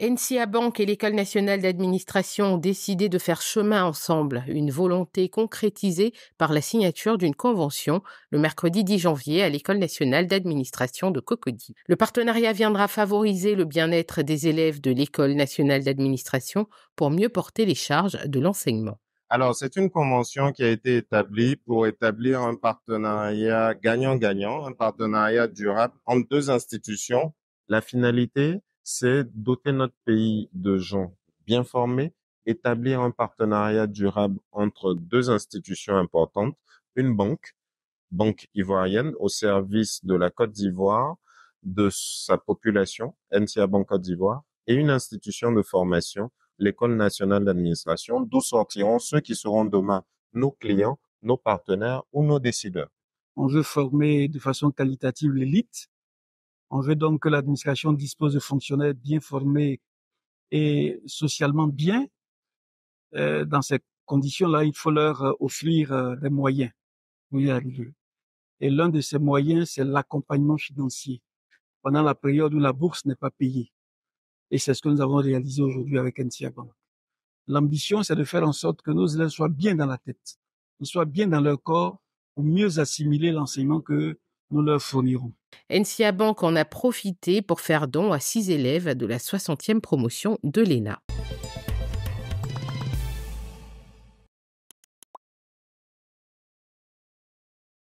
NCA Bank et l'École nationale d'administration ont décidé de faire chemin ensemble, une volonté concrétisée par la signature d'une convention le mercredi 10 janvier à l'École nationale d'administration de Cocody. Le partenariat viendra favoriser le bien-être des élèves de l'École nationale d'administration pour mieux porter les charges de l'enseignement. Alors, c'est une convention qui a été établie pour établir un partenariat gagnant-gagnant, un partenariat durable entre deux institutions. La finalité, c'est doter notre pays de gens bien formés, établir un partenariat durable entre deux institutions importantes, une banque, banque ivoirienne, au service de la Côte d'Ivoire, de sa population, NCA Banque Côte d'Ivoire, et une institution de formation, l'École nationale d'administration, d'où sortiront ceux qui seront demain nos clients, nos partenaires ou nos décideurs. On veut former de façon qualitative l'élite on veut donc que l'administration dispose de fonctionnaires bien formés et socialement bien. Euh, dans ces conditions-là, il faut leur euh, offrir des euh, moyens pour y arriver. Et l'un de ces moyens, c'est l'accompagnement financier pendant la période où la bourse n'est pas payée. Et c'est ce que nous avons réalisé aujourd'hui avec NCA L'ambition, c'est de faire en sorte que nos élèves soient bien dans la tête, qu'ils soient bien dans leur corps pour mieux assimiler l'enseignement que nous leur fournirons. NCA Bank en a profité pour faire don à six élèves de la 60e promotion de l'ENA.